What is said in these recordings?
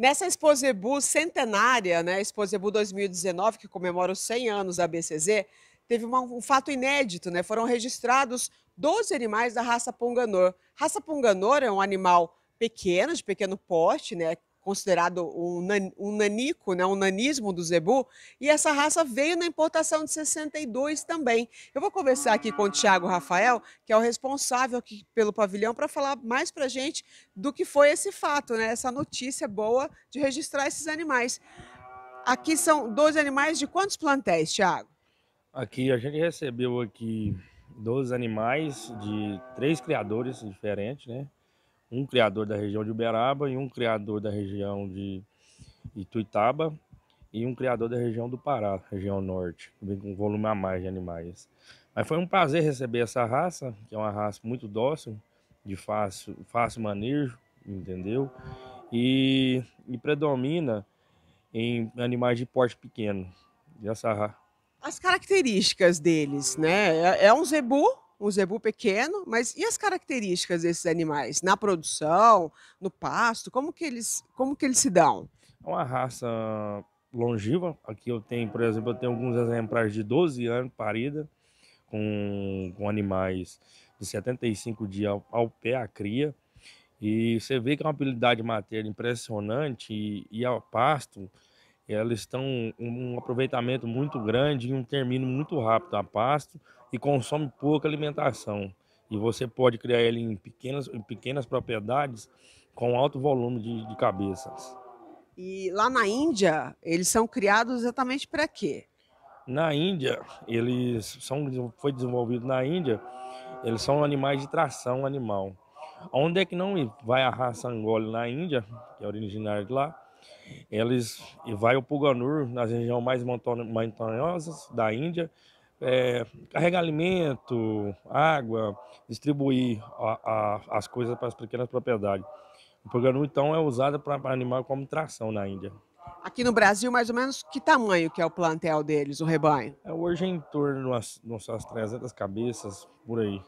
Nessa Exposebu centenária, né, Exposebu 2019, que comemora os 100 anos da BCZ, teve uma, um fato inédito, né? Foram registrados 12 animais da raça Punganor. Raça Punganor é um animal pequeno, de pequeno porte, né? considerado um, nanico, né, um nanismo do zebu, e essa raça veio na importação de 62 também. Eu vou conversar aqui com o Tiago Rafael, que é o responsável aqui pelo pavilhão, para falar mais para gente do que foi esse fato, né, essa notícia boa de registrar esses animais. Aqui são 12 animais de quantos plantéis, Tiago? Aqui a gente recebeu aqui 12 animais de três criadores diferentes, né? um criador da região de Uberaba e um criador da região de Ituitaba e um criador da região do Pará, região norte, vem com um volume a mais de animais. Mas foi um prazer receber essa raça, que é uma raça muito dócil, de fácil, fácil manejo, entendeu? E, e predomina em animais de porte pequeno. E essa raça. As características deles, né? É, é um zebu, um zebu pequeno, mas e as características desses animais na produção, no pasto, como que eles, como que eles se dão? É uma raça longiva. Aqui eu tenho, por exemplo, eu tenho alguns exemplares de 12 anos parida com, com animais de 75 dias ao, ao pé a cria. E você vê que é uma habilidade materna impressionante e, e ao pasto elas estão um aproveitamento muito grande e um termino muito rápido a pasto e consome pouca alimentação. E você pode criar ele em pequenas, em pequenas propriedades com alto volume de, de cabeças. E lá na Índia, eles são criados exatamente para quê? Na Índia, eles são foi desenvolvido na Índia, eles são animais de tração animal. Onde é que não vai a raça Angola na Índia, que é originária de lá, eles e vai o Puganur nas regiões mais montanhosas da Índia, é, carregar alimento, água, distribuir a, a, as coisas para as pequenas propriedades. O Puganur então é usado para animal como tração na Índia. Aqui no Brasil, mais ou menos, que tamanho que é o plantel deles, o rebanho? É, hoje é em torno de nossas 300 cabeças, por aí.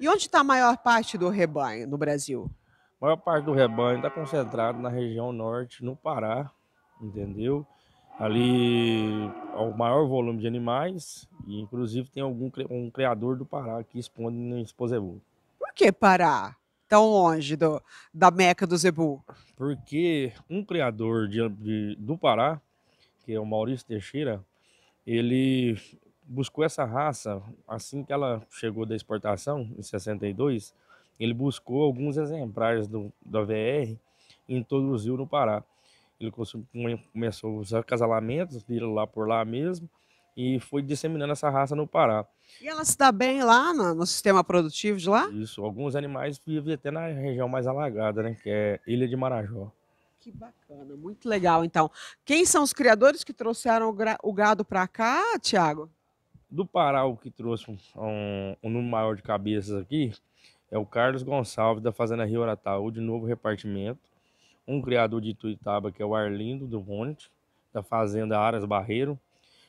E onde está a maior parte do rebanho no Brasil? A maior parte do rebanho está concentrado na região norte, no Pará, entendeu? Ali é o maior volume de animais, e inclusive tem algum um criador do Pará que expõe no Exposebu. Por que Pará? Tão longe do, da Meca do Zebu? Porque um criador de, de, do Pará, que é o Maurício Teixeira, ele buscou essa raça assim que ela chegou da exportação, em 62, ele buscou alguns exemplares do, da VR e introduziu no Pará. Ele começou os acasalamentos dele lá por lá mesmo e foi disseminando essa raça no Pará. E ela se dá bem lá no, no, sistema produtivo de lá? Isso, alguns animais vivem até na região mais alagada, né, que é Ilha de Marajó. Que bacana, muito legal. Então, quem são os criadores que trouxeram o, gado para cá, Tiago? Do Pará, o que trouxe um, um número maior de cabeças aqui é o Carlos Gonçalves, da Fazenda Rio Natal, de novo repartimento. Um criador de Tuitaba, que é o Arlindo do Monte da Fazenda Aras Barreiro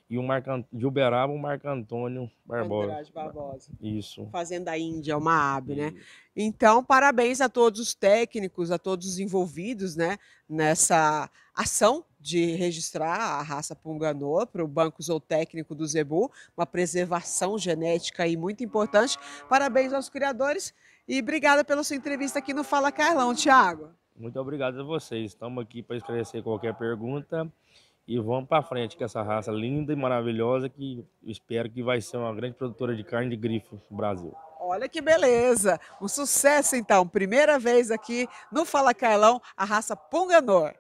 e o Marco, de Uberaba, o Marco Antônio Barbosa. Andrade Barbosa. Isso. Fazenda Índia, é uma AB, né? Então, parabéns a todos os técnicos, a todos os envolvidos né, nessa ação de registrar a raça Punganô para o Banco Zootécnico do Zebu, uma preservação genética aí muito importante. Parabéns aos criadores e obrigada pela sua entrevista aqui no Fala Carlão, Tiago. Muito obrigado a vocês. Estamos aqui para esclarecer qualquer pergunta. E vamos para frente com essa raça linda e maravilhosa que espero que vai ser uma grande produtora de carne de grifo no Brasil. Olha que beleza! Um sucesso então, primeira vez aqui no Fala Carlão, a raça Punganor.